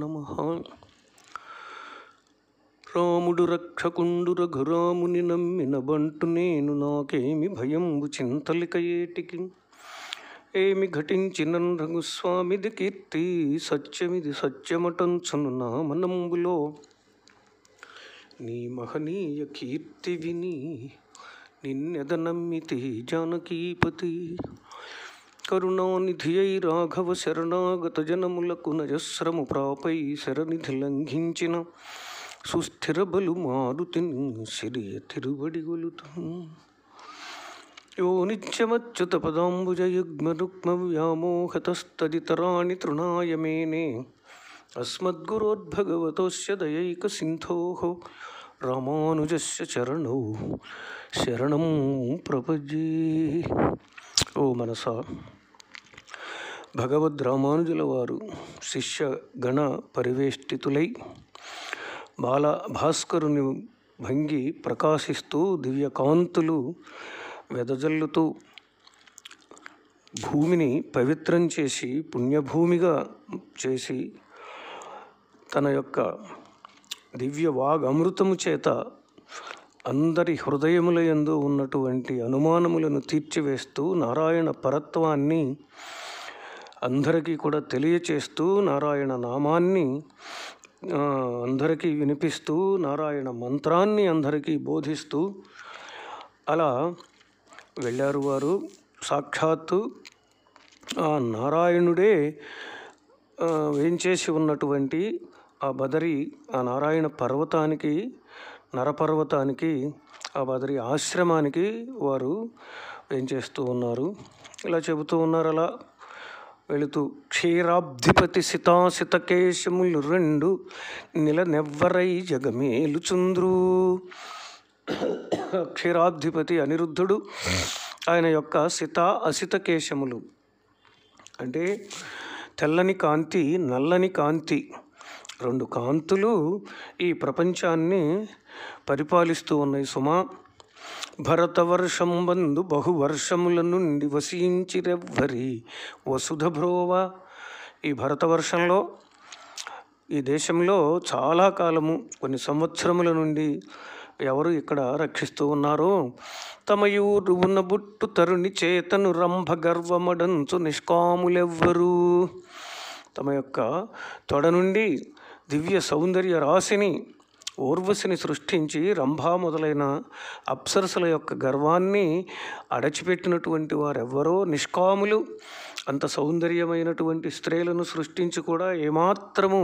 నమ రాముడు రక్షకుండు రఘురాముని నమ్మిన బంటు నేను నాకేమి భయంబు చింతలిక ఏటికి ఏమి ఘటించిన రఘుస్వామిది కీర్తి సత్యమిది సత్యమటంచును నా మనంబులో నీ మహనీయ కీర్తి విని నిన్నెద నమ్మితే జానకీపతి కరుణానిధియై రాఘవ శరణాగత జనములకు నజశ్రము ప్రాపై శరనిధి లంఘించిన సుస్థిర బలు మారుతిని శిరియ తిరువడిగొలుతు యో నిత్యమచ్యుత పదాంబుజయుగ్మరుక్మ వ్యామోహతస్తదితరాణి తృణాయ మేనే అస్మద్గురోద్భగవతోస్య దయైక సింధో రామానుజస్య చరణౌ శరణం ప్రపజే ఓ మనసా భగవద్ రామానుజుల వారు శిష్య గణ పరివేష్టితులై బాల భాస్కరుని భంగి ప్రకాశిస్తూ దివ్యకాంతులు వెదజల్లుతూ భూమిని పవిత్రం చేసి పుణ్యభూమిగా చేసి తన యొక్క దివ్య వాగమృతము చేత అందరి హృదయములయందు ఉన్నటువంటి అనుమానములను తీర్చివేస్తూ నారాయణ పరత్వాన్ని అందరికీ కూడా తెలియచేస్తూ నారాయణ నామాన్ని అందరికీ వినిపిస్తూ నారాయణ మంత్రాన్ని అందరికీ బోధిస్తూ అలా వెళ్ళారు వారు సాక్షాత్తు ఆ నారాయణుడే వేయించేసి ఉన్నటువంటి ఆ బదరి ఆ నారాయణ పర్వతానికి నరపర్వతానికి ఆ బదరి ఆశ్రమానికి వారు వేయించేస్తూ ఉన్నారు ఇలా చెబుతూ ఉన్నారు అలా వెళుతూ క్షీరాబ్ధిపతి సితాసితకేశములు రెండు నిలనెవ్వరై జగమేలుచుంద్రు క్షీరాబ్ధిపతి అనిరుద్ధుడు ఆయన యొక్క సిత అసిత కేశములు అంటే తెల్లని కాంతి నల్లని కాంతి రెండు కాంతులు ఈ ప్రపంచాన్ని పరిపాలిస్తూ ఉన్నాయి సుమా భరతవర్షం బందు బహువర్షముల నుండి వసించిరెవ్వరి వసుధ భ్రోవా ఈ భరతవర్షంలో ఈ దేశంలో చాలా కాలము కొన్ని సంవత్సరముల నుండి ఎవరు ఇక్కడ రక్షిస్తూ ఉన్నారు తమయూరు ఉన్న బుట్టు తరుణి చేతను రంభ గర్వమడంచు నిష్కాములెవ్వరు తమ యొక్క తొడ నుండి దివ్య సౌందర్య రాశిని ఊర్వశిని సృష్టించి రంభా మొదలైన అప్సరసుల యొక్క గర్వాన్ని అడచిపెట్టినటువంటి వారెవ్వరో నిష్కాములు అంత సౌందర్యమైనటువంటి స్త్రీలను సృష్టించి కూడా ఏమాత్రము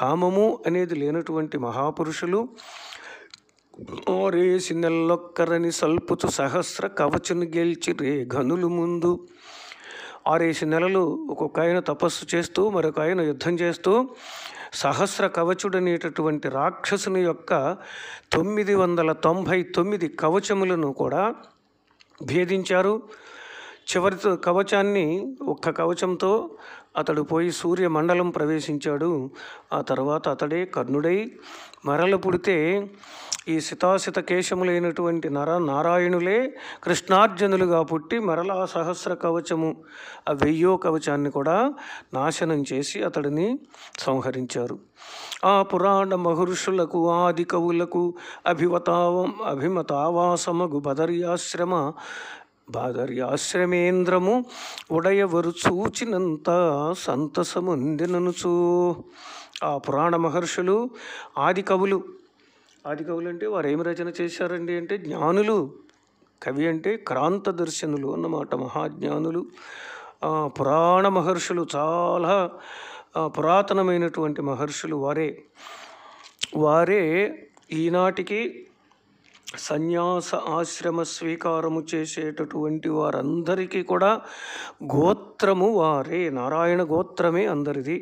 కామము అనేది లేనటువంటి మహాపురుషులు ఓరేసి నెల్లొక్కరని సల్పుచు సహస్ర కవచును గెలిచి రే గనులు ముందు ఆరేసి నెలలు ఒక్కొక్క ఆయన తపస్సు చేస్తూ మరొక ఆయన యుద్ధం చేస్తూ సహస్ర కవచుడనేటటువంటి రాక్షసుని యొక్క తొమ్మిది వందల తొంభై తొమ్మిది కవచములను కూడా భేదించారు చివరి కవచాన్ని ఒక్క కవచంతో అతడు పోయి సూర్య మండలం ప్రవేశించాడు ఆ తర్వాత అతడే కర్ణుడై మరల పుడితే ఈ సితాసిత కేశములైనటువంటి నర నారాయణులే కృష్ణార్జునులుగా పుట్టి మరలా సహస్ర కవచము ఆ వెయ్యో కవచాన్ని కూడా నాశనం చేసి అతడిని సంహరించారు ఆ పురాణ మహర్షులకు ఆది కవులకు అభిమతావం అభిమతావాసమగు బదర్యాశ్రమ బాదర్యాశ్రమేంద్రము ఉడయవరు చూచినంత సంతసముందిననుచు ఆ పురాణ మహర్షులు ఆది కవులు ఆది కవులు అంటే వారు ఏమి రచన చేశారండి అంటే జ్ఞానులు కవి అంటే క్రాంత దర్శనులు అన్నమాట మహాజ్ఞానులు పురాణ మహర్షులు చాలా పురాతనమైనటువంటి మహర్షులు వారే వారే ఈనాటికి సన్యాస ఆశ్రమ స్వీకారము చేసేటటువంటి వారందరికీ కూడా గోత్రము వారే నారాయణ గోత్రమే అందరిది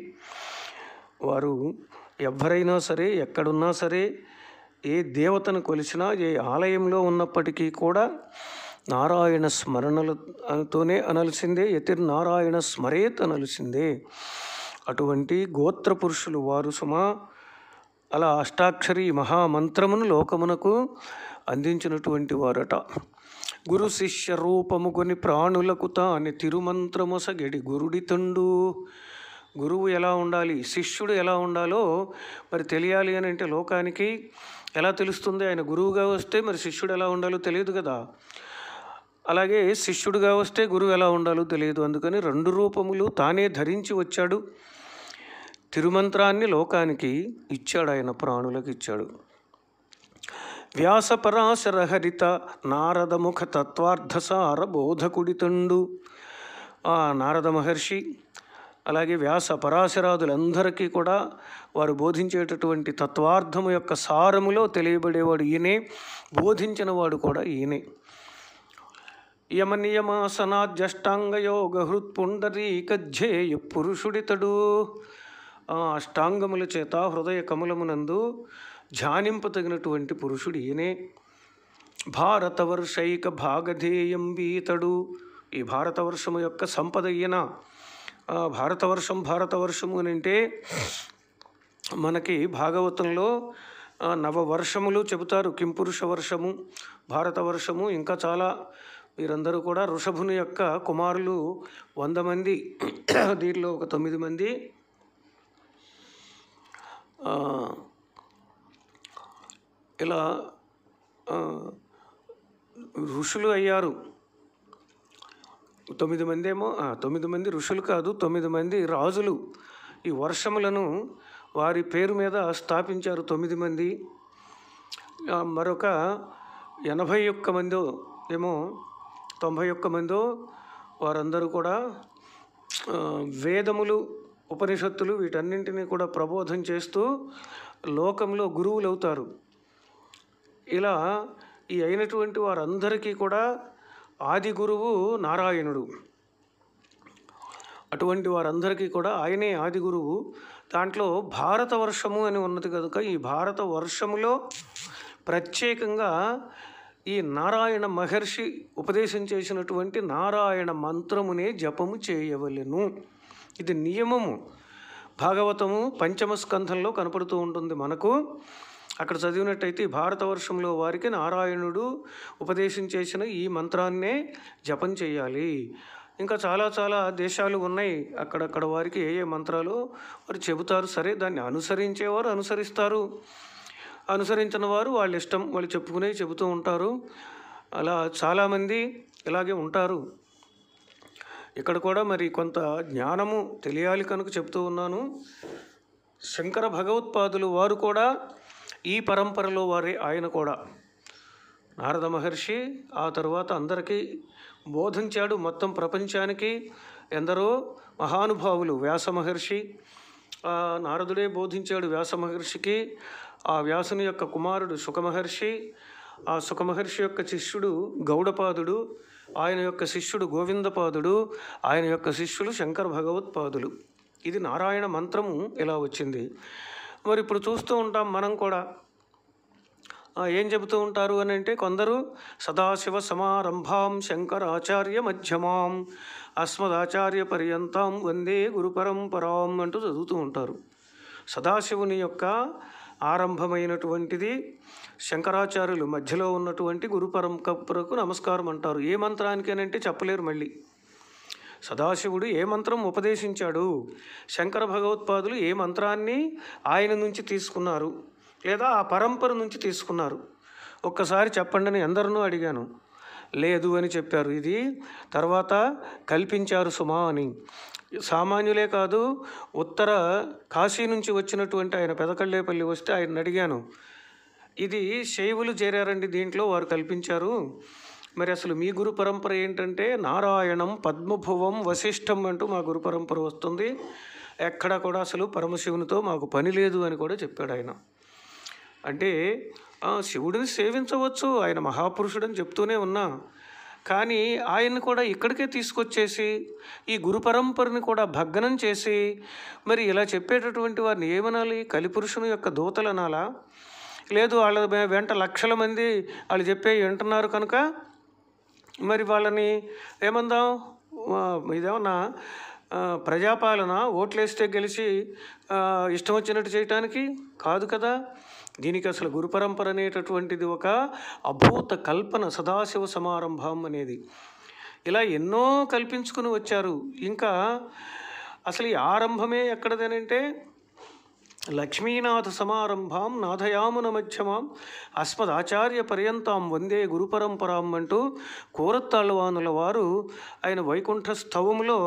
వారు ఎవరైనా సరే ఎక్కడున్నా సరే ఏ దేవతను కొలిచినా ఏ ఆలయంలో ఉన్నప్పటికీ కూడా నారాయణ స్మరణలతోనే అనలసిందే నారాయణ స్మరేత్ అనలసిందే అటువంటి గోత్ర పురుషులు వారు సుమా అలా అష్టాక్షరి మహామంత్రమును లోకమునకు అందించినటువంటి వారట గురు శిష్య రూపము కొని ప్రాణులకు తాని తిరుమంత్రమొసగెడి గురుడి తండు గురువు ఎలా ఉండాలి శిష్యుడు ఎలా ఉండాలో మరి తెలియాలి అని అంటే లోకానికి ఎలా తెలుస్తుంది ఆయన గురువుగా వస్తే మరి శిష్యుడు ఎలా ఉండాలో తెలియదు కదా అలాగే శిష్యుడుగా వస్తే గురువు ఎలా ఉండాలో తెలియదు అందుకని రెండు రూపములు తానే ధరించి వచ్చాడు తిరుమంత్రాన్ని లోకానికి ఇచ్చాడు ఆయన ప్రాణులకు ఇచ్చాడు వ్యాసపరాశరహరిత నారదముఖ తత్వార్థసార బోధకుడితండు ఆ నారద మహర్షి అలాగే వ్యాస పరాశరాదులందరికీ కూడా వారు బోధించేటటువంటి తత్వార్థము యొక్క సారములో తెలియబడేవాడు ఈయనే బోధించినవాడు కూడా ఈయనే యోగ హృత్పుండరీకధ్యేయ పురుషుడితడు అష్టాంగముల చేత హృదయ కమలమునందు ధ్యానింపతగినటువంటి పురుషుడు ఈయనే భారతవర్షైక భాగధేయం బీతడు ఈ భారతవర్షము యొక్క సంపద ఈయన భారతవర్షం భారతవర్షము అని అంటే మనకి భాగవతంలో నవవర్షములు చెబుతారు కింపురుష వర్షము భారతవర్షము ఇంకా చాలా వీరందరూ కూడా ఋషభుని యొక్క కుమారులు వంద మంది దీనిలో ఒక తొమ్మిది మంది ఇలా ఋషులు అయ్యారు తొమ్మిది మంది ఏమో తొమ్మిది మంది ఋషులు కాదు తొమ్మిది మంది రాజులు ఈ వర్షములను వారి పేరు మీద స్థాపించారు తొమ్మిది మంది మరొక ఎనభై ఒక్క మందో ఏమో తొంభై ఒక్క మందో వారందరూ కూడా వేదములు ఉపనిషత్తులు వీటన్నింటినీ కూడా ప్రబోధం చేస్తూ లోకంలో గురువులు అవుతారు ఇలా ఈ అయినటువంటి వారందరికీ కూడా ఆది గురువు నారాయణుడు అటువంటి వారందరికీ కూడా ఆయనే ఆది గురువు దాంట్లో భారతవర్షము అని ఉన్నది కనుక ఈ భారత వర్షములో ప్రత్యేకంగా ఈ నారాయణ మహర్షి ఉపదేశం చేసినటువంటి నారాయణ మంత్రమునే జపము చేయవలెను ఇది నియమము భాగవతము పంచమ స్కంధంలో కనపడుతూ ఉంటుంది మనకు అక్కడ చదివినట్టయితే భారతవర్షంలో వారికి నారాయణుడు ఉపదేశం చేసిన ఈ మంత్రాన్నే జపం చేయాలి ఇంకా చాలా చాలా దేశాలు ఉన్నాయి అక్కడక్కడ వారికి ఏ ఏ మంత్రాలు వారు చెబుతారు సరే దాన్ని అనుసరించేవారు అనుసరిస్తారు అనుసరించిన వారు వాళ్ళ ఇష్టం వాళ్ళు చెప్పుకునే చెబుతూ ఉంటారు అలా చాలామంది ఇలాగే ఉంటారు ఇక్కడ కూడా మరి కొంత జ్ఞానము తెలియాలి కనుక చెప్తూ ఉన్నాను శంకర భగవత్పాదులు వారు కూడా ఈ పరంపరలో వారి ఆయన కూడా నారద మహర్షి ఆ తర్వాత అందరికీ బోధించాడు మొత్తం ప్రపంచానికి ఎందరో మహానుభావులు వ్యాస మహర్షి నారదుడే బోధించాడు వ్యాస మహర్షికి ఆ వ్యాసుని యొక్క కుమారుడు సుఖమహర్షి ఆ సుఖమహర్షి యొక్క శిష్యుడు గౌడపాదుడు ఆయన యొక్క శిష్యుడు గోవిందపాదుడు ఆయన యొక్క శిష్యులు శంకర భగవత్పాదులు ఇది నారాయణ మంత్రము ఇలా వచ్చింది మరి ఇప్పుడు చూస్తూ ఉంటాం మనం కూడా ఏం చెబుతూ ఉంటారు అని అంటే కొందరు సదాశివ సమారంభాం శంకరాచార్య మధ్యమాం అస్మదాచార్య పర్యంతం వందే గురు పరంపరాం అంటూ చదువుతూ ఉంటారు సదాశివుని యొక్క ఆరంభమైనటువంటిది శంకరాచార్యులు మధ్యలో ఉన్నటువంటి గురు పరంపరకు నమస్కారం అంటారు ఏ మంత్రానికి అని అంటే చెప్పలేరు మళ్ళీ సదాశివుడు ఏ మంత్రం ఉపదేశించాడు శంకర భగవత్పాదులు ఏ మంత్రాన్ని ఆయన నుంచి తీసుకున్నారు లేదా ఆ పరంపర నుంచి తీసుకున్నారు ఒక్కసారి చెప్పండి అని ఎందరినో అడిగాను లేదు అని చెప్పారు ఇది తర్వాత కల్పించారు సుమా అని సామాన్యులే కాదు ఉత్తర కాశీ నుంచి వచ్చినటువంటి ఆయన పెదకళ్ళేపల్లి వస్తే ఆయన అడిగాను ఇది శైవులు చేరారండి దీంట్లో వారు కల్పించారు మరి అసలు మీ గురు పరంపర ఏంటంటే నారాయణం పద్మభువం వశిష్టం అంటూ మా గురు పరంపర వస్తుంది ఎక్కడ కూడా అసలు పరమశివునితో మాకు పని లేదు అని కూడా చెప్పాడు ఆయన అంటే శివుడిని సేవించవచ్చు ఆయన మహాపురుషుడని చెప్తూనే ఉన్నా కానీ ఆయన్ని కూడా ఇక్కడికే తీసుకొచ్చేసి ఈ గురు పరంపరని కూడా భగ్నం చేసి మరి ఇలా చెప్పేటటువంటి వారిని ఏమనాలి కలిపురుషుని యొక్క దూతలనాలా లేదు వాళ్ళ వెంట లక్షల మంది వాళ్ళు చెప్పే వింటున్నారు కనుక మరి వాళ్ళని ఏమందాం ఇదేమన్నా ప్రజాపాలన ఓట్లేస్తే గెలిచి ఇష్టం వచ్చినట్టు చేయటానికి కాదు కదా దీనికి అసలు గురుపరంపర అనేటటువంటిది ఒక అభూత కల్పన సదాశివ సమారంభం అనేది ఇలా ఎన్నో కల్పించుకుని వచ్చారు ఇంకా అసలు ఈ ఆరంభమే ఎక్కడదనంటే లక్ష్మీనాథ సమారంభాం నాథయామున మధ్యమాం అస్మదాచార్య పర్యంతాం వందే గురుపరంపరాం అంటూ కోరత్తాళ్వానుల వారు ఆయన వైకుంఠ స్థవములో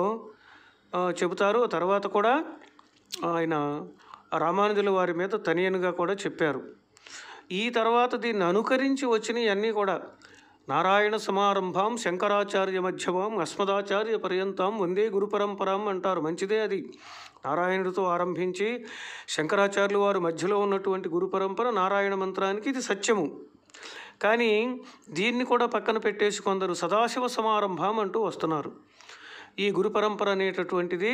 చెబుతారు తర్వాత కూడా ఆయన రామానుజుల వారి మీద తనియనుగా కూడా చెప్పారు ఈ తర్వాత దీన్ని అనుకరించి వచ్చినవి అన్నీ కూడా నారాయణ సమారంభాం శంకరాచార్య మధ్యమాం అస్మదాచార్య పర్యంతం వందే గురు పరంపరాం అంటారు మంచిదే అది నారాయణుడితో ఆరంభించి శంకరాచార్యులు వారు మధ్యలో ఉన్నటువంటి గురు పరంపర నారాయణ మంత్రానికి ఇది సత్యము కానీ దీన్ని కూడా పక్కన పెట్టేసి కొందరు సదాశివ సమారంభం అంటూ వస్తున్నారు ఈ గురు పరంపర అనేటటువంటిది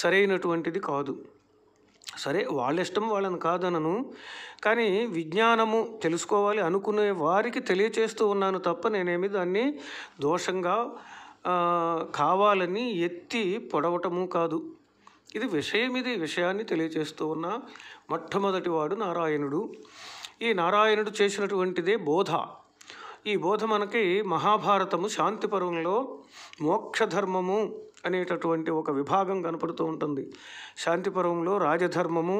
సరైనటువంటిది కాదు సరే వాళ్ళ ఇష్టం వాళ్ళని కాదనను కానీ విజ్ఞానము తెలుసుకోవాలి అనుకునే వారికి తెలియచేస్తూ ఉన్నాను తప్ప నేనేమి దాన్ని దోషంగా కావాలని ఎత్తి పొడవటము కాదు ఇది విషయం ఇది విషయాన్ని తెలియచేస్తూ ఉన్న మొట్టమొదటి వాడు నారాయణుడు ఈ నారాయణుడు చేసినటువంటిదే బోధ ఈ బోధ మనకి మహాభారతము శాంతిపర్వంలో మోక్షధర్మము అనేటటువంటి ఒక విభాగం కనపడుతూ ఉంటుంది శాంతిపురంలో రాజధర్మము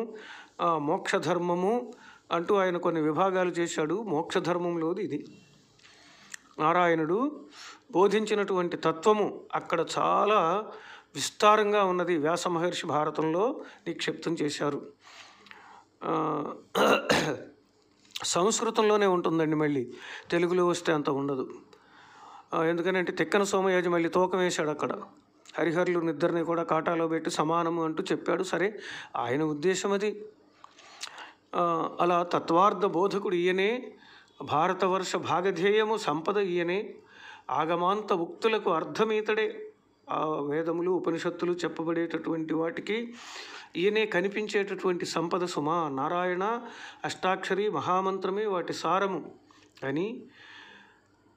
మోక్షధర్మము అంటూ ఆయన కొన్ని విభాగాలు చేశాడు మోక్షధర్మంలోది ఇది నారాయణుడు బోధించినటువంటి తత్వము అక్కడ చాలా విస్తారంగా ఉన్నది వ్యాస మహర్షి భారతంలో నిక్షిప్తం చేశారు సంస్కృతంలోనే ఉంటుందండి మళ్ళీ తెలుగులో వస్తే అంత ఉండదు ఎందుకనంటే తిక్కన సోమయాజి మళ్ళీ తూకం వేశాడు అక్కడ హరిహరులు నిద్రని కూడా కాటాలో పెట్టి సమానము అంటూ చెప్పాడు సరే ఆయన ఉద్దేశం అది అలా తత్వార్థ బోధకుడు ఈయనే భారతవర్ష భాగధేయము సంపద ఈయనే ఆగమాంత ఉక్తులకు అర్థమీతడే ఆ వేదములు ఉపనిషత్తులు చెప్పబడేటటువంటి వాటికి ఈయనే కనిపించేటటువంటి సంపద సుమా నారాయణ అష్టాక్షరి మహామంత్రమే వాటి సారము అని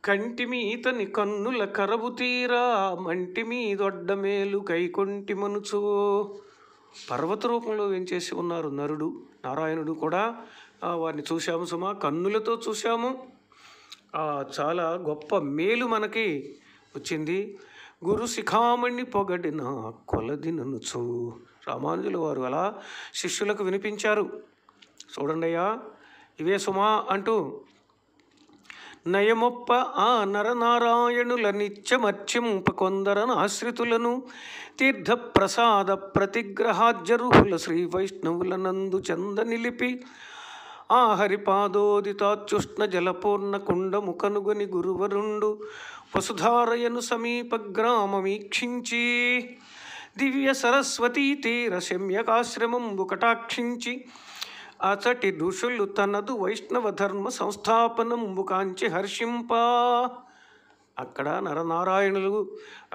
కంటి మీతని కన్నుల కరబు తీరా మంటి మీదొడ్డ మేలు కైకొంటి మనుచు పర్వత రూపంలో వెంచేసి ఉన్నారు నరుడు నారాయణుడు కూడా వారిని చూశాము సుమా కన్నులతో చూశాము చాలా గొప్ప మేలు మనకి వచ్చింది గురు శిఖామణి పొగడిన కొలది నన్నుచు రామానుజుల వారు అలా శిష్యులకు వినిపించారు చూడండియ్యా ఇవే సుమా అంటూ నయమొప్ప ఆ నరనారాయణుల నిత్యమర్చింప ఆశ్రితులను తీర్థప్రసాద ప్రతిగ్రహాజ్యరుహుల శ్రీ వైష్ణవులనందు చంద నిలిపి ఆ హరిపాదోదితాచ్యుష్ణ జలపూర్ణ కుండముఖనుగని గురువరుండు వసుధారయను సమీప గ్రామమీక్షించి దివ్య సరస్వతీ తీర శమ్యకాశ్రమంబు కటాక్షించి అచటి ఋషులు తనదు వైష్ణవ ధర్మ సంస్థాపనం కాంచి హర్షింపా అక్కడ నరనారాయణులు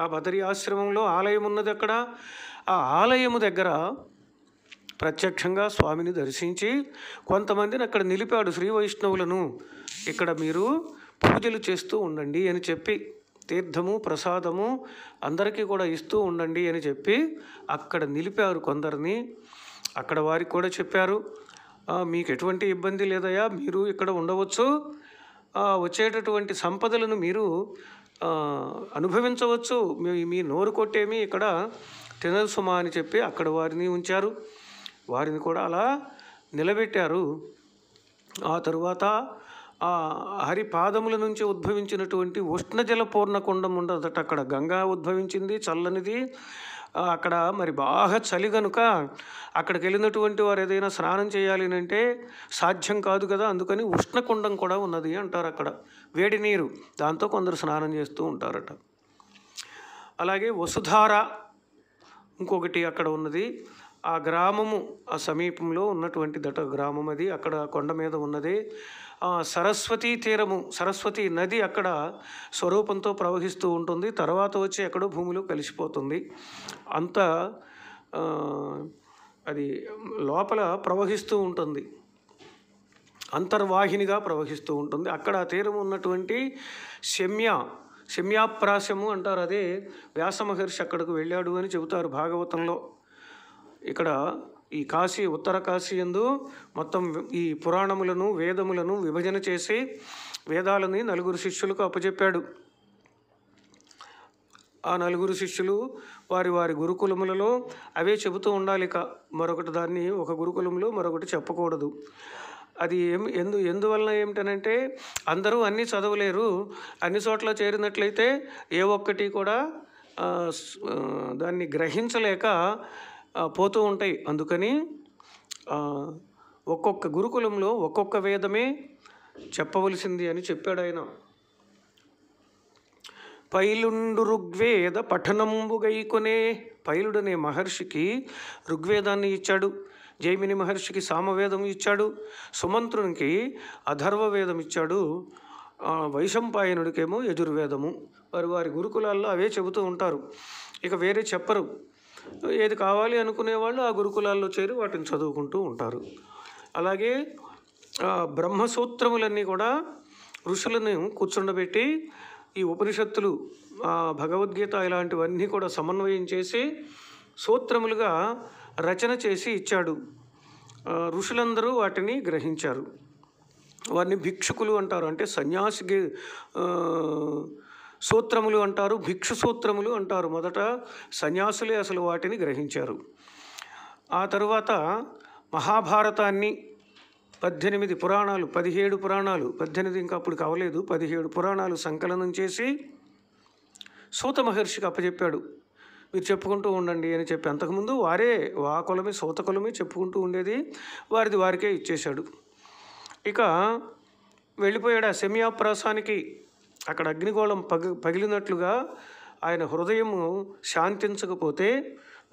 ఆ బదరి ఆశ్రమంలో ఆలయం ఉన్నది అక్కడ ఆ ఆలయము దగ్గర ప్రత్యక్షంగా స్వామిని దర్శించి కొంతమందిని అక్కడ నిలిపాడు శ్రీ వైష్ణవులను ఇక్కడ మీరు పూజలు చేస్తూ ఉండండి అని చెప్పి తీర్థము ప్రసాదము అందరికీ కూడా ఇస్తూ ఉండండి అని చెప్పి అక్కడ నిలిపారు కొందరిని అక్కడ వారికి కూడా చెప్పారు మీకు ఎటువంటి ఇబ్బంది లేదయా మీరు ఇక్కడ ఉండవచ్చు వచ్చేటటువంటి సంపదలను మీరు అనుభవించవచ్చు మీ మీ నోరు కొట్టేమి ఇక్కడ తినదు సుమా అని చెప్పి అక్కడ వారిని ఉంచారు వారిని కూడా అలా నిలబెట్టారు ఆ తరువాత ఆ హరిపాదముల నుంచి ఉద్భవించినటువంటి ఉష్ణజల పూర్ణకుండం ఉండదట అక్కడ గంగా ఉద్భవించింది చల్లనిది అక్కడ మరి బాగా చలి కనుక అక్కడికి వెళ్ళినటువంటి వారు ఏదైనా స్నానం చేయాలి అంటే సాధ్యం కాదు కదా అందుకని ఉష్ణకుండం కూడా ఉన్నది అంటారు అక్కడ వేడి నీరు దాంతో కొందరు స్నానం చేస్తూ ఉంటారట అలాగే వసుధార ఇంకొకటి అక్కడ ఉన్నది ఆ గ్రామము ఆ సమీపంలో ఉన్నటువంటి దట గ్రామం అది అక్కడ కొండ మీద ఉన్నది సరస్వతీ తీరము సరస్వతి నది అక్కడ స్వరూపంతో ప్రవహిస్తూ ఉంటుంది తర్వాత వచ్చి ఎక్కడో భూమిలో కలిసిపోతుంది అంత అది లోపల ప్రవహిస్తూ ఉంటుంది అంతర్వాహినిగా ప్రవహిస్తూ ఉంటుంది అక్కడ తీరం ఉన్నటువంటి శమ్య శమ్యాప్రాసము అంటారు అదే వ్యాసమహర్షి అక్కడికి వెళ్ళాడు అని చెబుతారు భాగవతంలో ఇక్కడ ఈ కాశీ ఉత్తర కాశీ ఎందు మొత్తం ఈ పురాణములను వేదములను విభజన చేసి వేదాలని నలుగురు శిష్యులకు అప్పచెప్పాడు ఆ నలుగురు శిష్యులు వారి వారి గురుకులములలో అవే చెబుతూ ఉండాలి ఇక మరొకటి దాన్ని ఒక గురుకులంలో మరొకటి చెప్పకూడదు అది ఏం ఎందు ఎందువలన ఏమిటనంటే అందరూ అన్నీ చదవలేరు అన్ని చోట్ల చేరినట్లయితే ఏ ఒక్కటి కూడా దాన్ని గ్రహించలేక పోతూ ఉంటాయి అందుకని ఒక్కొక్క గురుకులంలో ఒక్కొక్క వేదమే చెప్పవలసింది అని చెప్పాడు ఆయన పైలుండు ఋగ్వేద పఠనంబుగైకునే పైలుడనే మహర్షికి ఋగ్వేదాన్ని ఇచ్చాడు జైమిని మహర్షికి సామవేదం ఇచ్చాడు సుమంత్రునికి అధర్వవేదం ఇచ్చాడు వైశంపాయనుడికేమో యజుర్వేదము వారి వారి గురుకులాల్లో అవే చెబుతూ ఉంటారు ఇక వేరే చెప్పరు ఏది కావాలి అనుకునే వాళ్ళు ఆ గురుకులాల్లో చేరి వాటిని చదువుకుంటూ ఉంటారు అలాగే బ్రహ్మసూత్రములన్నీ కూడా ఋషులను కూర్చుండబెట్టి ఈ ఉపనిషత్తులు భగవద్గీత ఇలాంటివన్నీ కూడా సమన్వయం చేసి సూత్రములుగా రచన చేసి ఇచ్చాడు ఋషులందరూ వాటిని గ్రహించారు వారిని భిక్షుకులు అంటారు అంటే సన్యాసి సూత్రములు అంటారు భిక్షు సూత్రములు అంటారు మొదట సన్యాసులే అసలు వాటిని గ్రహించారు ఆ తరువాత మహాభారతాన్ని పద్దెనిమిది పురాణాలు పదిహేడు పురాణాలు పద్దెనిమిది ఇంకా అప్పుడు కావలేదు పదిహేడు పురాణాలు సంకలనం చేసి సూత మహర్షికి అప్పచెప్పాడు మీరు చెప్పుకుంటూ ఉండండి అని చెప్పి అంతకుముందు వారే వా సూతకులమే సూత చెప్పుకుంటూ ఉండేది వారిది వారికే ఇచ్చేశాడు ఇక వెళ్ళిపోయాడు ఆ సెమియాప్రాసానికి అక్కడ అగ్నిగోళం పగ పగిలినట్లుగా ఆయన హృదయము శాంతించకపోతే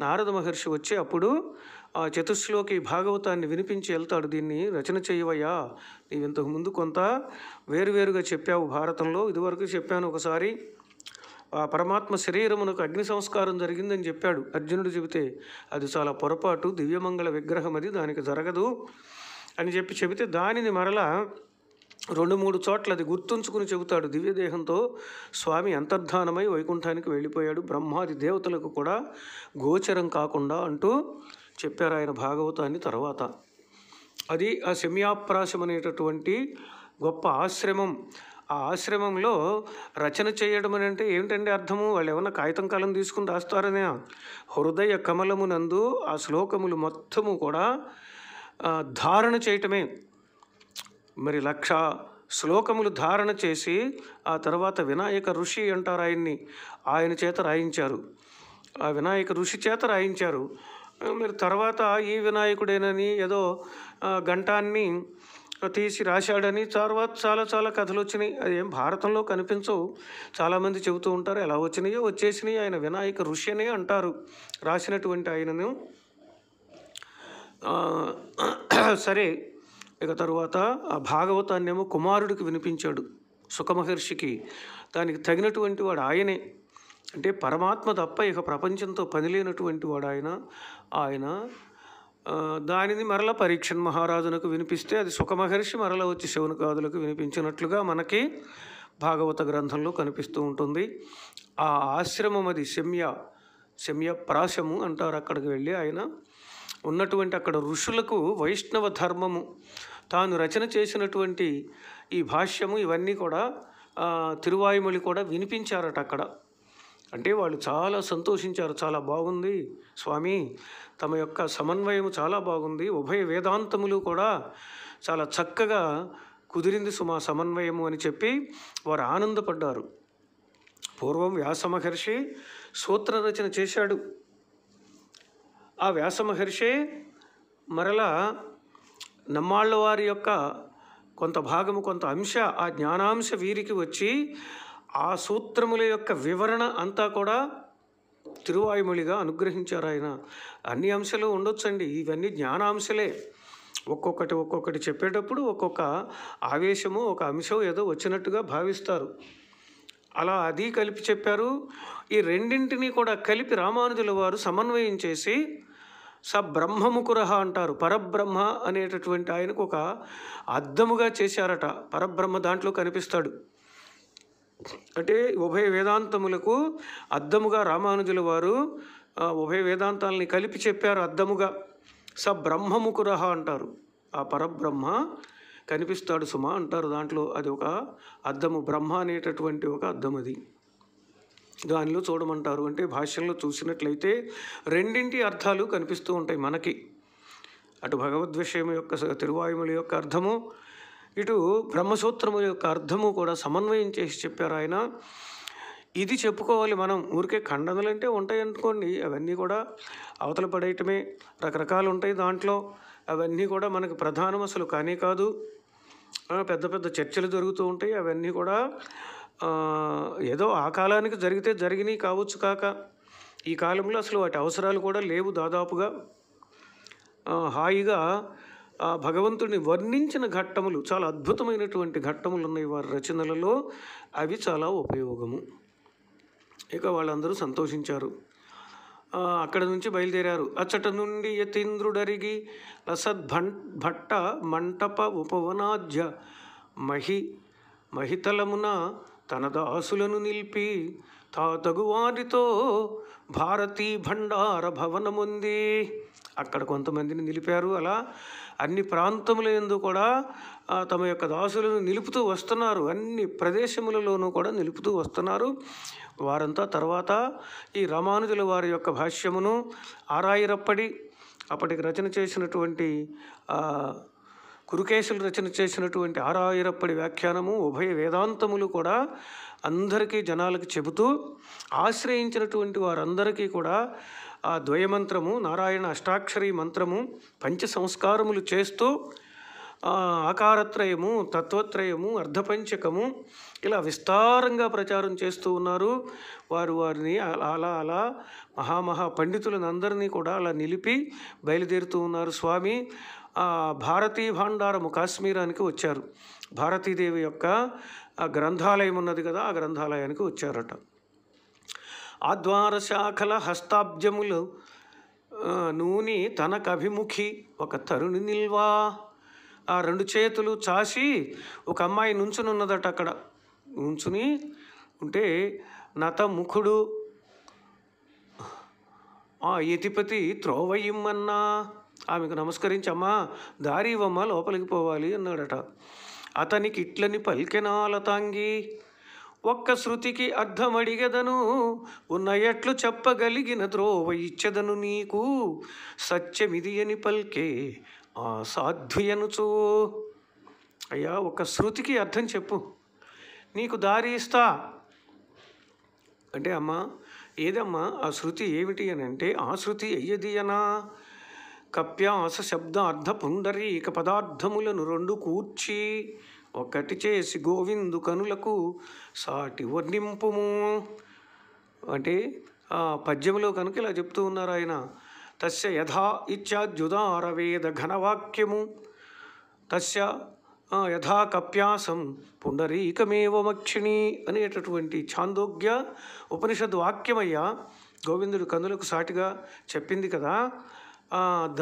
నారద మహర్షి వచ్చి అప్పుడు ఆ చతుశ్లోకి భాగవతాన్ని వినిపించి వెళ్తాడు దీన్ని రచన చేయవయ్యా నీవు ఇంతకు ముందు కొంత వేరువేరుగా చెప్పావు భారతంలో ఇదివరకు చెప్పాను ఒకసారి ఆ పరమాత్మ శరీరమునకు అగ్ని సంస్కారం జరిగిందని చెప్పాడు అర్జునుడు చెబితే అది చాలా పొరపాటు దివ్యమంగళ విగ్రహం అది దానికి జరగదు అని చెప్పి చెబితే దానిని మరలా రెండు మూడు చోట్ల అది గుర్తుంచుకుని చెబుతాడు దివ్యదేహంతో స్వామి అంతర్ధానమై వైకుంఠానికి వెళ్ళిపోయాడు బ్రహ్మాది దేవతలకు కూడా గోచరం కాకుండా అంటూ చెప్పారు ఆయన భాగవతాన్ని తర్వాత అది ఆ శమ్యాప్రాశం అనేటటువంటి గొప్ప ఆశ్రమం ఆ ఆశ్రమంలో రచన చేయడం అని అంటే ఏమిటండి అర్థము వాళ్ళు ఏమన్నా కాగితం కాలం తీసుకుని రాస్తారనే హృదయ కమలమునందు ఆ శ్లోకములు మొత్తము కూడా ధారణ చేయటమే మరి లక్ష శ్లోకములు ధారణ చేసి ఆ తర్వాత వినాయక ఋషి అంటారు ఆయన్ని ఆయన చేత రాయించారు ఆ వినాయక ఋషి చేత రాయించారు మరి తర్వాత ఈ వినాయకుడేనని ఏదో గంటాన్ని తీసి రాశాడని తర్వాత చాలా చాలా కథలు వచ్చినాయి అది ఏం భారతంలో కనిపించవు చాలామంది చెబుతూ ఉంటారు ఎలా వచ్చినాయో వచ్చేసినాయి ఆయన వినాయక ఋషి అనే అంటారు రాసినటువంటి ఆయనను సరే ఇక తరువాత ఆ భాగవతాన్నేమో కుమారుడికి వినిపించాడు సుఖమహర్షికి దానికి తగినటువంటి వాడు ఆయనే అంటే పరమాత్మ తప్ప ఇక ప్రపంచంతో పని లేనటువంటి వాడు ఆయన ఆయన దానిని మరల పరీక్షన్ మహారాజునకు వినిపిస్తే అది సుఖమహర్షి మరల వచ్చి కాదులకు వినిపించినట్లుగా మనకి భాగవత గ్రంథంలో కనిపిస్తూ ఉంటుంది ఆ ఆశ్రమం అది శమ్య శమ్య ప్రాశము అంటారు అక్కడికి వెళ్ళి ఆయన ఉన్నటువంటి అక్కడ ఋషులకు వైష్ణవ ధర్మము తాను రచన చేసినటువంటి ఈ భాష్యము ఇవన్నీ కూడా తిరువాయుమలి కూడా వినిపించారట అక్కడ అంటే వాళ్ళు చాలా సంతోషించారు చాలా బాగుంది స్వామి తమ యొక్క సమన్వయము చాలా బాగుంది ఉభయ వేదాంతములు కూడా చాలా చక్కగా కుదిరింది సుమా సమన్వయము అని చెప్పి వారు ఆనందపడ్డారు పూర్వం వ్యాసమహర్షి సూత్రరచన చేశాడు ఆ వ్యాస మహర్షే మరలా నమ్మాళ్ళ వారి యొక్క కొంత భాగము కొంత అంశ ఆ జ్ఞానాంశ వీరికి వచ్చి ఆ సూత్రముల యొక్క వివరణ అంతా కూడా తిరువాయుమొళిగా అనుగ్రహించారు ఆయన అన్ని అంశాలు ఉండొచ్చండి ఇవన్నీ జ్ఞానాంశలే ఒక్కొక్కటి ఒక్కొక్కటి చెప్పేటప్పుడు ఒక్కొక్క ఆవేశము ఒక అంశం ఏదో వచ్చినట్టుగా భావిస్తారు అలా అది కలిపి చెప్పారు ఈ రెండింటినీ కూడా కలిపి రామానుజుల వారు సమన్వయం చేసి సబ్రహ్మముకురహ అంటారు పరబ్రహ్మ అనేటటువంటి ఆయనకు ఒక అద్దముగా చేశారట పరబ్రహ్మ దాంట్లో కనిపిస్తాడు అంటే ఉభయ వేదాంతములకు అద్దముగా రామానుజుల వారు ఉభయ వేదాంతాలని కలిపి చెప్పారు అద్దముగా సబ్రహ్మముకురహ అంటారు ఆ పరబ్రహ్మ కనిపిస్తాడు సుమ అంటారు దాంట్లో అది ఒక అద్దము బ్రహ్మ అనేటటువంటి ఒక అద్దం అది దానిలో చూడమంటారు అంటే భాష్యంలో చూసినట్లయితే రెండింటి అర్థాలు కనిపిస్తూ ఉంటాయి మనకి అటు భగవద్ విషయం యొక్క తిరువాయుముల యొక్క అర్థము ఇటు బ్రహ్మసూత్రముల యొక్క అర్థము కూడా సమన్వయం చేసి చెప్పారు ఆయన ఇది చెప్పుకోవాలి మనం ఊరికే ఖండనలు అంటే ఉంటాయి అనుకోండి అవన్నీ కూడా అవతల పడేయటమే రకరకాలు ఉంటాయి దాంట్లో అవన్నీ కూడా మనకు ప్రధానం అసలు కానీ కాదు పెద్ద పెద్ద చర్చలు జరుగుతూ ఉంటాయి అవన్నీ కూడా ఏదో ఆ కాలానికి జరిగితే జరిగినాయి కావచ్చు కాక ఈ కాలంలో అసలు వాటి అవసరాలు కూడా లేవు దాదాపుగా హాయిగా భగవంతుడిని వర్ణించిన ఘట్టములు చాలా అద్భుతమైనటువంటి ఘట్టములు ఉన్నాయి వారి రచనలలో అవి చాలా ఉపయోగము ఇక వాళ్ళందరూ సంతోషించారు అక్కడ నుంచి బయలుదేరారు అచ్చట నుండి యతీంద్రుడరిగి లసద్భం భట్ట మంటప ఉపవనాధ్య మహి మహితలమున తన దాసులను నిలిపి తా తగువారితో భారతీ భండార భవనముంది అక్కడ కొంతమందిని నిలిపారు అలా అన్ని ప్రాంతములందు కూడా తమ యొక్క దాసులను నిలుపుతూ వస్తున్నారు అన్ని ప్రదేశములలోనూ కూడా నిలుపుతూ వస్తున్నారు వారంతా తర్వాత ఈ రామానుజుల వారి యొక్క భాష్యమును ఆరాయిరప్పడి అప్పటికి రచన చేసినటువంటి కురుకేశులు రచన చేసినటువంటి ఆరాయిరప్పడి వ్యాఖ్యానము ఉభయ వేదాంతములు కూడా అందరికీ జనాలకు చెబుతూ ఆశ్రయించినటువంటి వారందరికీ కూడా ఆ ద్వయమంత్రము నారాయణ అష్టాక్షరీ మంత్రము పంచ సంస్కారములు చేస్తూ ఆకారత్రయము తత్వత్రయము అర్ధపంచకము ఇలా విస్తారంగా ప్రచారం చేస్తూ ఉన్నారు వారు వారిని అలా అలా మహామహా పండితులను అందరినీ కూడా అలా నిలిపి బయలుదేరుతూ ఉన్నారు స్వామి భారతీ భాండారము కాశ్మీరానికి వచ్చారు భారతీదేవి యొక్క గ్రంథాలయం ఉన్నది కదా ఆ గ్రంథాలయానికి వచ్చారట ఆద్వార శాఖల హస్తాబ్జములు నూని తనకభిముఖి ఒక తరుణి నిల్వా ఆ రెండు చేతులు చాసి ఒక అమ్మాయి ఉన్నదట అక్కడ నుంచుని ఉంటే నతముఖుడు ఆ యతిపతి త్రోవయ్యమ్మన్నా ఆమెకు నమస్కరించమ్మా దారివమ్మ లోపలికి పోవాలి అన్నాడట అతనికి ఇట్లని తాంగి ఒక్క శృతికి అడిగదను ఉన్న ఎట్లు చెప్పగలిగిన ద్రోవ ఇచ్చదను నీకు సత్యమిది అని పల్కే సాధ్వియనుచు అయ్యా ఒక శృతికి అర్థం చెప్పు నీకు దారి ఇస్తా అంటే అమ్మా ఏదమ్మా ఆ శృతి ఏమిటి అని అంటే ఆ శృతి అనా కప్యాస శబ్ద అర్ధ పుండరీక పదార్థములను రెండు కూర్చి ఒకటి చేసి గోవిందు కనులకు సాటి వర్ణింపుము అంటే పద్యంలో కనుక ఇలా చెప్తూ ఉన్నారు ఆయన తస్య యథా ఘనవాక్యము తస్య యథా కప్యాసం పుండరీకమేవ మక్షిణి అనేటటువంటి ఛాందోగ్య ఉపనిషద్ వాక్యమయ్యా గోవిందుడు కనులకు సాటిగా చెప్పింది కదా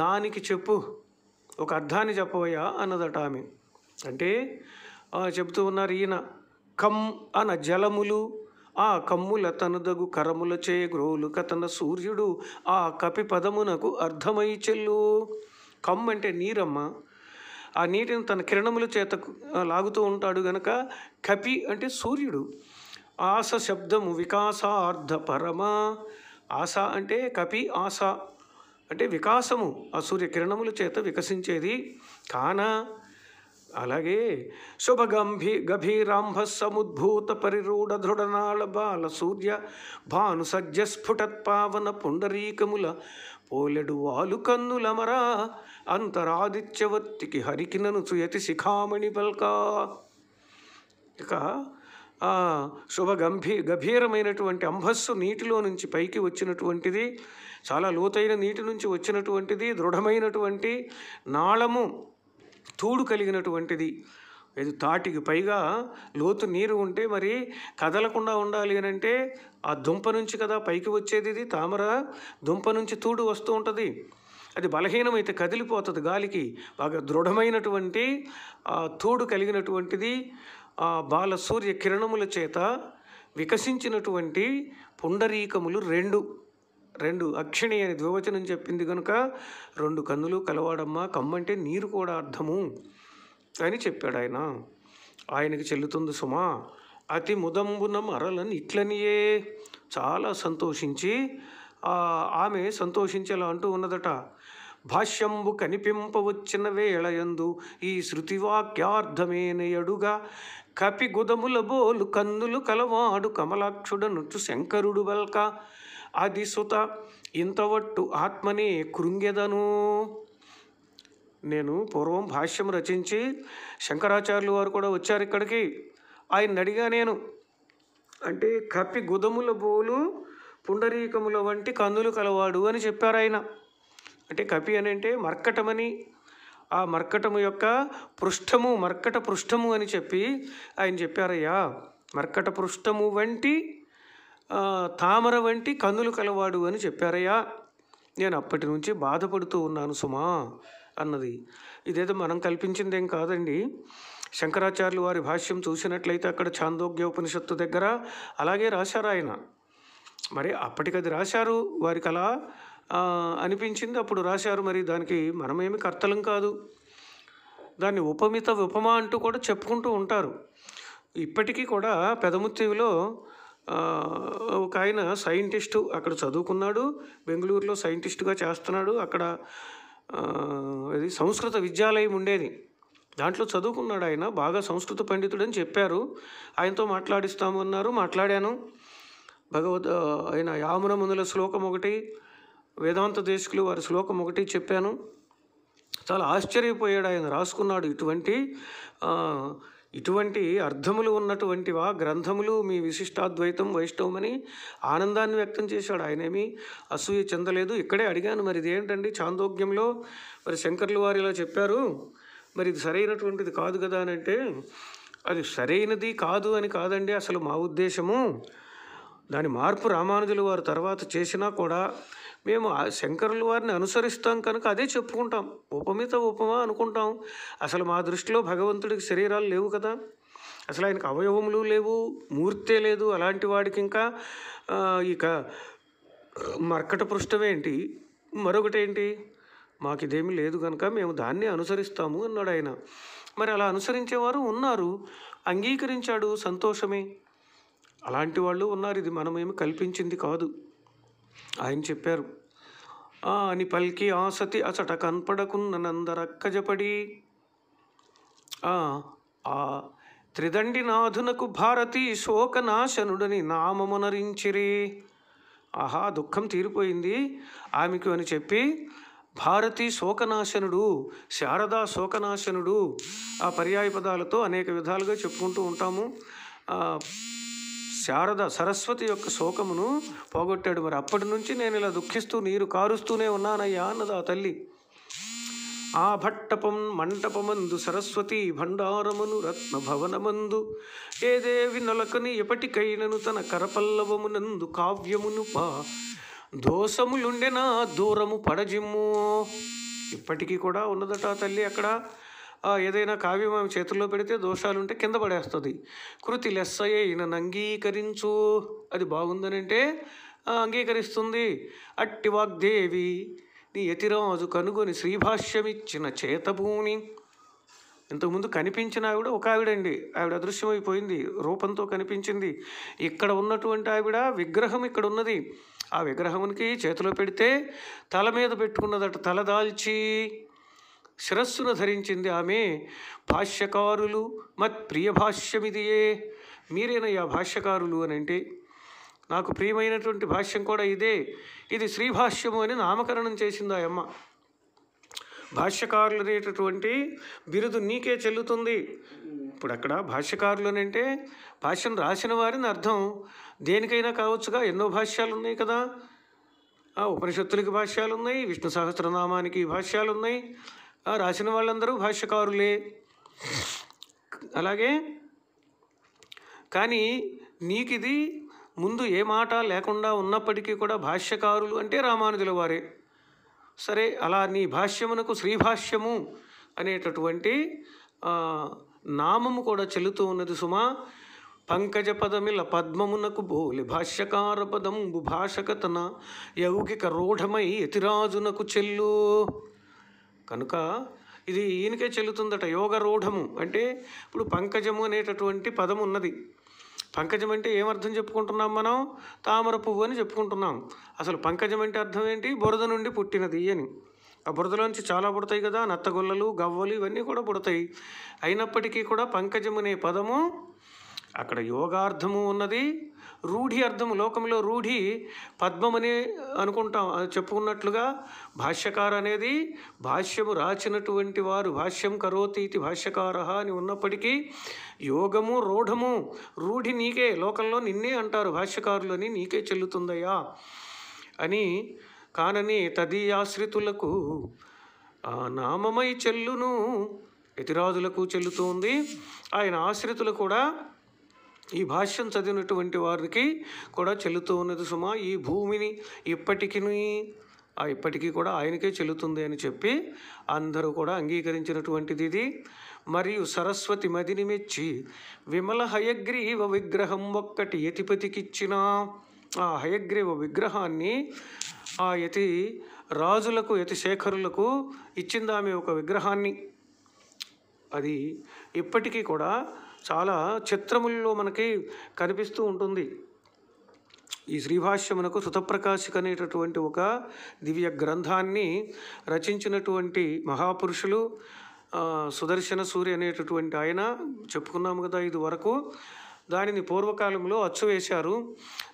దానికి చెప్పు ఒక అర్థాన్ని చెప్పవయ్యా అన్నదట ఆమె అంటే చెబుతూ ఉన్నారు ఈయన కమ్ అన జలములు ఆ కమ్ముల తనదగు కరములచే గ్రోలుక తన సూర్యుడు ఆ కపి పదమునకు అర్థమై చెల్లు కమ్ము అంటే నీరమ్మ ఆ నీటిని తన కిరణముల చేత లాగుతూ ఉంటాడు గనక కపి అంటే సూర్యుడు ఆశ శబ్దము వికాసార్థ పరమ ఆశ అంటే కపి ఆశ అంటే వికాసము ఆ సూర్యకిరణముల చేత వికసించేది కాన అలాగే శుభగంభీ సముద్భూత పరిరూఢ దృఢనాళ బాల సూర్య భాను పావన పుండరీకముల పోలెడు వాలు కన్నులమరా అంతరాదిత్యవర్తికి హరికినను చుయతి శిఖామణి పల్కా ఇక శుభ గంభీ గభీరమైనటువంటి అంభస్సు నీటిలో నుంచి పైకి వచ్చినటువంటిది చాలా లోతైన నీటి నుంచి వచ్చినటువంటిది దృఢమైనటువంటి నాళము తోడు కలిగినటువంటిది ఇది తాటికి పైగా లోతు నీరు ఉంటే మరి కదలకుండా ఉండాలి అని అంటే ఆ దుంప నుంచి కదా పైకి వచ్చేది ఇది తామర దుంప నుంచి తూడు వస్తూ ఉంటుంది అది బలహీనమైతే కదిలిపోతుంది గాలికి బాగా దృఢమైనటువంటి తోడు కలిగినటువంటిది బాల సూర్య కిరణముల చేత వికసించినటువంటి పుండరీకములు రెండు రెండు అక్షిణి అని ద్వివచనం చెప్పింది కనుక రెండు కన్నులు కలవాడమ్మ కమ్మంటే నీరు కూడా అర్థము అని చెప్పాడు ఆయన ఆయనకి చెల్లుతుంది సుమా అతి ముదంబున మరలని ఇట్లనియే చాలా సంతోషించి ఆమె సంతోషించేలా అంటూ ఉన్నదట భాష్యంబు కనిపింపవచ్చిన వేళయందు ఈ కపి గుదముల బోలు కన్నులు కలవాడు కమలాక్షుడ నుచ్చు శంకరుడు వల్క అది సుత ఇంతవట్టు ఆత్మని కృంగెదను నేను పూర్వం భాష్యం రచించి శంకరాచార్యులు వారు కూడా వచ్చారు ఇక్కడికి ఆయన అడిగా నేను అంటే కప్పి గుదముల బోలు పుండరీకముల వంటి కందులు కలవాడు అని చెప్పారు ఆయన అంటే కపి అని అంటే మర్కటమని ఆ మర్కటము యొక్క పృష్ఠము మర్కట పృష్ఠము అని చెప్పి ఆయన చెప్పారయ్యా మర్కట పృష్ఠము వంటి తామర వంటి కన్నులు కలవాడు అని చెప్పారయ్యా నేను అప్పటి నుంచి బాధపడుతూ ఉన్నాను సుమా అన్నది ఇదేదో మనం కల్పించిందేం కాదండి శంకరాచార్యులు వారి భాష్యం చూసినట్లయితే అక్కడ ఉపనిషత్తు దగ్గర అలాగే రాశారు ఆయన మరి అప్పటికది రాశారు వారి కళ అనిపించింది అప్పుడు రాశారు మరి దానికి మనమేమి కర్తలం కాదు దాన్ని ఉపమిత ఉపమా అంటూ కూడా చెప్పుకుంటూ ఉంటారు ఇప్పటికీ కూడా పెదముత్తీవిలో ఒక ఆయన సైంటిస్టు అక్కడ చదువుకున్నాడు బెంగళూరులో సైంటిస్టుగా చేస్తున్నాడు అక్కడ ఇది సంస్కృత విద్యాలయం ఉండేది దాంట్లో చదువుకున్నాడు ఆయన బాగా సంస్కృత పండితుడని చెప్పారు ఆయనతో మాట్లాడిస్తాము అన్నారు మాట్లాడాను భగవద్ ఆయన యామున మునుల శ్లోకం ఒకటి వేదాంత దేశకులు వారి శ్లోకం ఒకటి చెప్పాను చాలా ఆశ్చర్యపోయాడు ఆయన రాసుకున్నాడు ఇటువంటి ఇటువంటి అర్థములు ఉన్నటువంటివా గ్రంథములు మీ విశిష్టాద్వైతం వైష్ణవమని ఆనందాన్ని వ్యక్తం చేశాడు ఆయనేమి అసూయ చెందలేదు ఇక్కడే అడిగాను మరి ఇదేంటండి చాందోగ్యంలో మరి శంకర్లు వారు ఇలా చెప్పారు మరి ఇది సరైనటువంటిది కాదు కదా అని అంటే అది సరైనది కాదు అని కాదండి అసలు మా ఉద్దేశము దాని మార్పు రామానుజులు వారు తర్వాత చేసినా కూడా మేము శంకరుల వారిని అనుసరిస్తాం కనుక అదే చెప్పుకుంటాం ఉపమిత ఉపమా అనుకుంటాం అసలు మా దృష్టిలో భగవంతుడికి శరీరాలు లేవు కదా అసలు ఆయనకు అవయవములు లేవు మూర్తే లేదు అలాంటి వాడికి ఇంకా ఇక మర్కట పృష్ఠమేంటి మరొకటేంటి మాకు ఇదేమీ లేదు కనుక మేము దాన్ని అనుసరిస్తాము అన్నాడు ఆయన మరి అలా అనుసరించేవారు ఉన్నారు అంగీకరించాడు సంతోషమే అలాంటి వాళ్ళు ఉన్నారు ఇది మనమేమి కల్పించింది కాదు ఆయన చెప్పారు అని పల్కి ఆసతి అచట కనపడకున్న నందరక్కజపడి ఆ నాథునకు భారతి శోకనాశనుడని నామమునరించిరి ఆహా దుఃఖం తీరిపోయింది ఆమెకు అని చెప్పి భారతి శోకనాశనుడు శారదా శోకనాశనుడు ఆ పర్యాయ పదాలతో అనేక విధాలుగా చెప్పుకుంటూ ఉంటాము శారద సరస్వతి యొక్క శోకమును పోగొట్టాడు మరి అప్పటి నుంచి నేను ఇలా దుఃఖిస్తూ నీరు కారుస్తూనే ఉన్నానయ్యా అన్నది ఆ తల్లి ఆ భట్టపం మంటపమందు సరస్వతి భండారమును రత్నభవనమందు ఏ దేవి నలకని ఎప్పటికైనను తన కరపల్లవమునందు కావ్యమును పా దోషములుండెనా దూరము పడజిమ్ము ఇప్పటికీ కూడా ఉన్నదట తల్లి అక్కడ ఏదైనా కావ్యం ఆమె చేతుల్లో పెడితే దోషాలుంటే కింద పడేస్తుంది కృతి అయ్యే ఈయనను అంగీకరించు అది బాగుందనంటే అంగీకరిస్తుంది అట్టి వాగ్దేవి నీ యతిరాజు కనుగొని శ్రీభాష్యమిచ్చిన చేతభూమి ఇంతకుముందు కనిపించిన ఆవిడ ఒక ఆవిడండి ఆవిడ అదృశ్యమైపోయింది రూపంతో కనిపించింది ఇక్కడ ఉన్నటువంటి ఆవిడ విగ్రహం ఇక్కడ ఉన్నది ఆ విగ్రహానికి చేతిలో పెడితే తల మీద పెట్టుకున్నదట తల దాల్చి శిరస్సును ధరించింది ఆమె భాష్యకారులు మత్ ప్రియ భాష్యమిదియే ఆ భాష్యకారులు అని అంటే నాకు ప్రియమైనటువంటి భాష్యం కూడా ఇదే ఇది శ్రీభాష్యము అని నామకరణం చేసింది ఆయమ్మ భాష్యకారులు అనేటటువంటి బిరుదు నీకే చెల్లుతుంది ఇప్పుడు అక్కడ భాష్యకారులు అంటే భాష్యం రాసిన వారిని అర్థం దేనికైనా కావచ్చుగా ఎన్నో భాష్యాలు ఉన్నాయి కదా ఆ ఉపనిషత్తులకి భాష్యాలు ఉన్నాయి విష్ణు సహస్రనామానికి భాష్యాలు ఉన్నాయి ఆ రాసిన వాళ్ళందరూ భాష్యకారులే అలాగే కానీ నీకు ఇది ముందు ఏ మాట లేకుండా ఉన్నప్పటికీ కూడా భాష్యకారులు అంటే రామానుజుల వారే సరే అలా నీ భాష్యమునకు శ్రీభాష్యము అనేటటువంటి నామము కూడా చెల్లుతూ ఉన్నది సుమా పంకజ పదమిల పద్మమునకు బోలి భాష్యకార పదం భాషకతన యౌగిక రూఢమై యతిరాజునకు చెల్లు కనుక ఇది ఈయనకే చెల్లుతుందట యోగరూఢము అంటే ఇప్పుడు పంకజము అనేటటువంటి పదం ఉన్నది పంకజం అంటే ఏమర్థం చెప్పుకుంటున్నాం మనం తామర పువ్వు అని చెప్పుకుంటున్నాం అసలు పంకజం అంటే అర్థం ఏంటి బురద నుండి పుట్టినది అని ఆ బురదలోంచి చాలా పుడతాయి కదా నత్తగొల్లలు గవ్వలు ఇవన్నీ కూడా పుడతాయి అయినప్పటికీ కూడా పంకజం అనే పదము అక్కడ యోగార్థము ఉన్నది రూఢి అర్థం లోకంలో రూఢి పద్మమని అనుకుంటాం చెప్పుకున్నట్లుగా భాష్యకార అనేది భాష్యము రాచినటువంటి వారు భాష్యం కరోతి ఇది భాష్యకార అని ఉన్నప్పటికీ యోగము రూఢము రూఢి నీకే లోకంలో నిన్నే అంటారు భాష్యకారులని నీకే చెల్లుతుందయ్యా అని కానని తదీయాశ్రితులకు నామమై చెల్లును యతిరాజులకు చెల్లుతుంది ఆయన ఆశ్రితులు కూడా ఈ భాష్యం చదివినటువంటి వారికి కూడా చెల్లుతూ ఉన్నది సుమా ఈ భూమిని ఇప్పటికీ ఇప్పటికీ కూడా ఆయనకే చెల్లుతుంది అని చెప్పి అందరూ కూడా అంగీకరించినటువంటిది ఇది మరియు సరస్వతి మదిని మెచ్చి విమల హయగ్రీవ విగ్రహం ఒక్కటి యతిపతికిచ్చిన ఆ హయగ్రీవ విగ్రహాన్ని ఆ యతి రాజులకు యతి శేఖరులకు ఇచ్చిందామె ఒక విగ్రహాన్ని అది ఇప్పటికీ కూడా చాలా చిత్రముల్లో మనకి కనిపిస్తూ ఉంటుంది ఈ శ్రీభాష్యమునకు సుతప్రకాశిక అనేటటువంటి ఒక దివ్య గ్రంథాన్ని రచించినటువంటి మహాపురుషులు సుదర్శన సూర్య అనేటటువంటి ఆయన చెప్పుకున్నాము కదా ఇది వరకు దానిని పూర్వకాలంలో అచ్చు వేశారు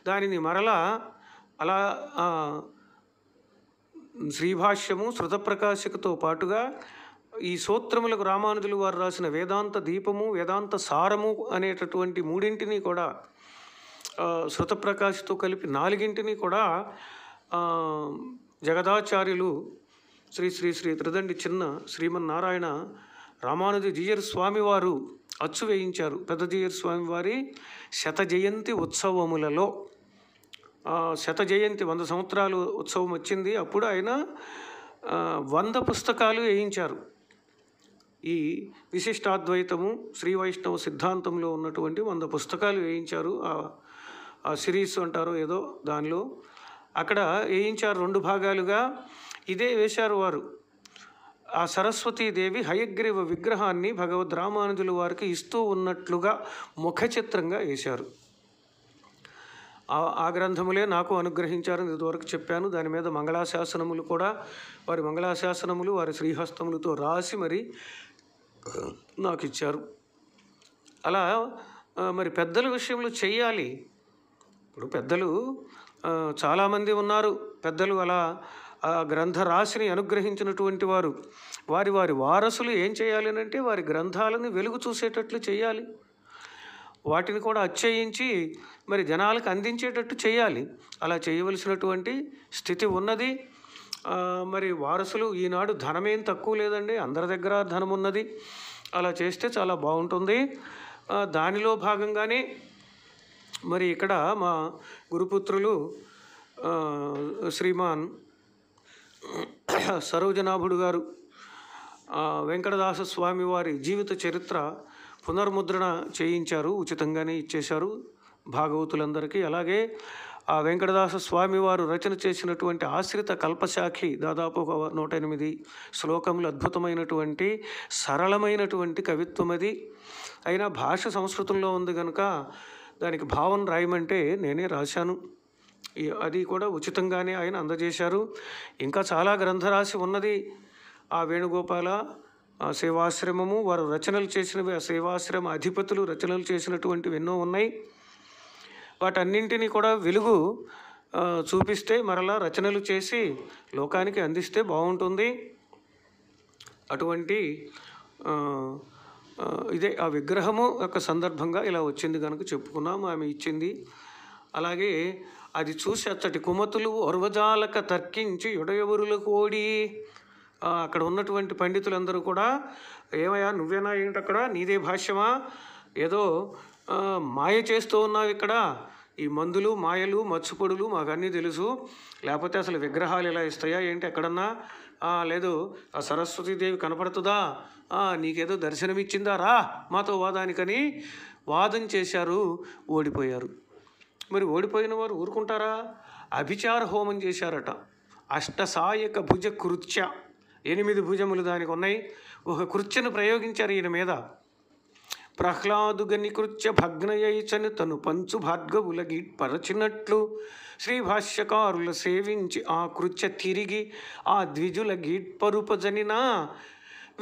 దానిని మరలా అలా శ్రీభాష్యము శృతప్రకాశికతో పాటుగా ఈ సూత్రములకు రామానుజులు వారు రాసిన వేదాంత దీపము వేదాంత సారము అనేటటువంటి మూడింటిని కూడా శృతప్రకాశ్తో కలిపి నాలుగింటిని కూడా జగదాచార్యులు శ్రీ శ్రీ శ్రీ త్రిదండి చిన్న శ్రీమన్నారాయణ రామానుజ జీయర్ స్వామివారు అచ్చు వేయించారు పెద్ద జీయర్ స్వామివారి శత జయంతి ఉత్సవములలో శత జయంతి వంద సంవత్సరాలు ఉత్సవం వచ్చింది అప్పుడు ఆయన వంద పుస్తకాలు వేయించారు ఈ విశిష్టాద్వైతము శ్రీ వైష్ణవ సిద్ధాంతంలో ఉన్నటువంటి వంద పుస్తకాలు వేయించారు ఆ సిరీస్ అంటారో ఏదో దానిలో అక్కడ వేయించారు రెండు భాగాలుగా ఇదే వేశారు వారు ఆ సరస్వతీదేవి హయగ్రీవ విగ్రహాన్ని భగవద్ రామానుజుల వారికి ఇస్తూ ఉన్నట్లుగా ముఖ చిత్రంగా వేశారు ఆ గ్రంథములే నాకు అనుగ్రహించారని ఇదివరకు చెప్పాను దాని మీద మంగళాశాసనములు కూడా వారి మంగళాశాసనములు వారి శ్రీహస్తములతో రాసి మరి నాకు ఇచ్చారు అలా మరి పెద్దల విషయంలో చేయాలి ఇప్పుడు పెద్దలు చాలామంది ఉన్నారు పెద్దలు అలా ఆ రాశిని అనుగ్రహించినటువంటి వారు వారి వారి వారసులు ఏం చేయాలి అంటే వారి గ్రంథాలను వెలుగు చూసేటట్లు చేయాలి వాటిని కూడా అచ్చయించి మరి జనాలకు అందించేటట్టు చేయాలి అలా చేయవలసినటువంటి స్థితి ఉన్నది మరి వారసులు ఈనాడు ధనమేం తక్కువ లేదండి అందరి దగ్గర ధనం ఉన్నది అలా చేస్తే చాలా బాగుంటుంది దానిలో భాగంగానే మరి ఇక్కడ మా గురుపుత్రులు శ్రీమాన్ సరోజనాభుడు గారు వెంకటదాస స్వామి వారి జీవిత చరిత్ర పునర్ముద్రణ చేయించారు ఉచితంగానే ఇచ్చేశారు భాగవతులందరికీ అలాగే ఆ వెంకటదాస స్వామి వారు రచన చేసినటువంటి ఆశ్రిత కల్పశాఖి దాదాపు ఒక నూట ఎనిమిది శ్లోకములు అద్భుతమైనటువంటి సరళమైనటువంటి కవిత్వం అది అయినా భాష సంస్కృతంలో ఉంది కనుక దానికి భావం రాయమంటే నేనే రాశాను అది కూడా ఉచితంగానే ఆయన అందజేశారు ఇంకా చాలా గ్రంథరాశి ఉన్నది ఆ వేణుగోపాల సేవాశ్రమము వారు రచనలు చేసినవి ఆ సేవాశ్రమ అధిపతులు రచనలు చేసినటువంటివి ఎన్నో ఉన్నాయి వాటన్నింటినీ కూడా వెలుగు చూపిస్తే మరలా రచనలు చేసి లోకానికి అందిస్తే బాగుంటుంది అటువంటి ఇదే ఆ విగ్రహము యొక్క సందర్భంగా ఇలా వచ్చింది కనుక చెప్పుకున్నాము ఆమె ఇచ్చింది అలాగే అది చూసి అచ్చటి కుమతులు ఉర్వజాలక తర్కించి ఎడయవరుల కోడి అక్కడ ఉన్నటువంటి పండితులందరూ కూడా ఏమయ్యా నువ్వేనా ఏంటక్కడ నీదే భాష్యమా ఏదో మాయ చేస్తూ ఉన్నావు ఇక్కడ ఈ మందులు మాయలు మచ్చుపొడులు మాకన్నీ తెలుసు లేకపోతే అసలు విగ్రహాలు ఇలా ఇస్తాయా ఏంటి ఎక్కడన్నా లేదు ఆ సరస్వతీదేవి కనపడుతుందా నీకేదో దర్శనమిచ్చిందా రా మాతో వాదానికని వాదం చేశారు ఓడిపోయారు మరి ఓడిపోయిన వారు ఊరుకుంటారా అభిచార హోమం చేశారట అష్టసాయక భుజ కృత్య ఎనిమిది భుజములు దానికి ఉన్నాయి ఒక కృత్యను ప్రయోగించారు ఈయన మీద ప్రహ్లాదుగని కృత్య భగ్నయైచని తను పంచు భార్గవులగి పరచినట్లు శ్రీభాష్యకారుల సేవించి ఆ కృత్య తిరిగి ఆ ద్విజుల గీట్పరుపజనినా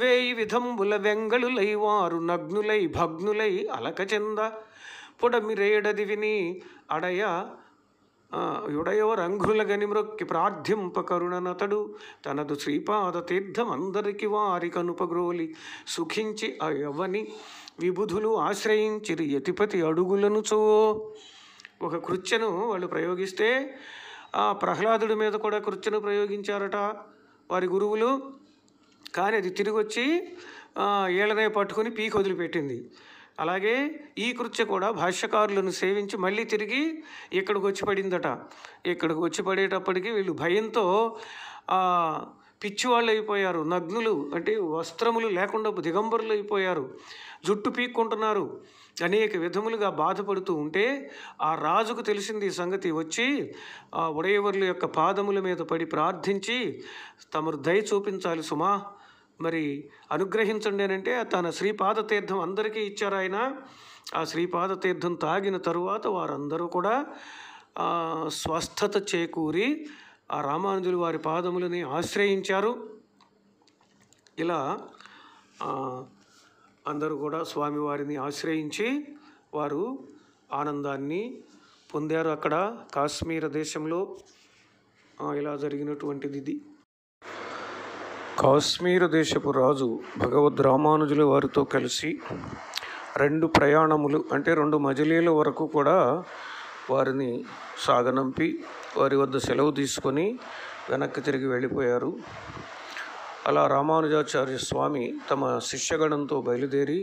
వేయి విధంబుల వెంగళులై వారు నగ్నులై భగ్నులై అలకచంద పుడమిరేడది విని అడయ యుడయో రంఘ్రుల గనిమ్రొక్కి ప్రార్థింప కరుణనతడు తనదు శ్రీపాద అందరికి వారి కనుపగ్రోలి సుఖించి అయవని విబుధులు ఆశ్రయించిరి యతిపతి అడుగులను చో ఒక కృత్యను వాళ్ళు ప్రయోగిస్తే ఆ ప్రహ్లాదుడి మీద కూడా కృత్యను ప్రయోగించారట వారి గురువులు కానీ అది తిరిగి వచ్చి ఏళ్ళనే పట్టుకుని పీకి వదిలిపెట్టింది అలాగే ఈ కృత్య కూడా భాష్యకారులను సేవించి మళ్ళీ తిరిగి ఇక్కడికి వచ్చి పడిందట ఇక్కడికి వచ్చి పడేటప్పటికి వీళ్ళు భయంతో పిచ్చివాళ్ళు అయిపోయారు నగ్నులు అంటే వస్త్రములు లేకుండా దిగంబరులు అయిపోయారు జుట్టు పీక్కుంటున్నారు అనేక విధములుగా బాధపడుతూ ఉంటే ఆ రాజుకు తెలిసింది ఈ సంగతి వచ్చి ఆ ఉడయవర్ల యొక్క పాదముల మీద పడి ప్రార్థించి తమరు దయ చూపించాలి సుమా మరి అనుగ్రహించండి అంటే తన శ్రీపాద తీర్థం అందరికీ ఇచ్చారు ఆయన ఆ శ్రీపాద తీర్థం తాగిన తరువాత వారందరూ కూడా స్వస్థత చేకూరి ఆ రామానుజులు వారి పాదములని ఆశ్రయించారు ఇలా అందరూ కూడా స్వామివారిని ఆశ్రయించి వారు ఆనందాన్ని పొందారు అక్కడ కాశ్మీర దేశంలో ఇలా జరిగినటువంటిది ఇది కాశ్మీర దేశపు రాజు భగవద్ రామానుజుల వారితో కలిసి రెండు ప్రయాణములు అంటే రెండు మజిలీల వరకు కూడా వారిని సాగనంపి వారి వద్ద సెలవు తీసుకొని వెనక్కి తిరిగి వెళ్ళిపోయారు అలా రామానుజాచార్య స్వామి తమ శిష్యగణంతో బయలుదేరి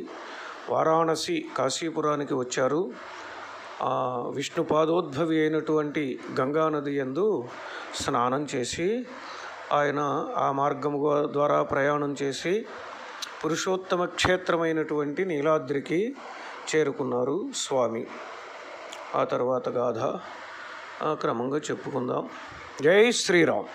వారాణసి కాశీపురానికి వచ్చారు విష్ణుపాదోద్భవి అయినటువంటి గంగానది ఎందు స్నానం చేసి ఆయన ఆ మార్గము ద్వారా ప్రయాణం చేసి పురుషోత్తమ క్షేత్రమైనటువంటి నీలాద్రికి చేరుకున్నారు స్వామి ఆ తర్వాత గాథ క్రమంగా చెప్పుకుందాం జై శ్రీరామ్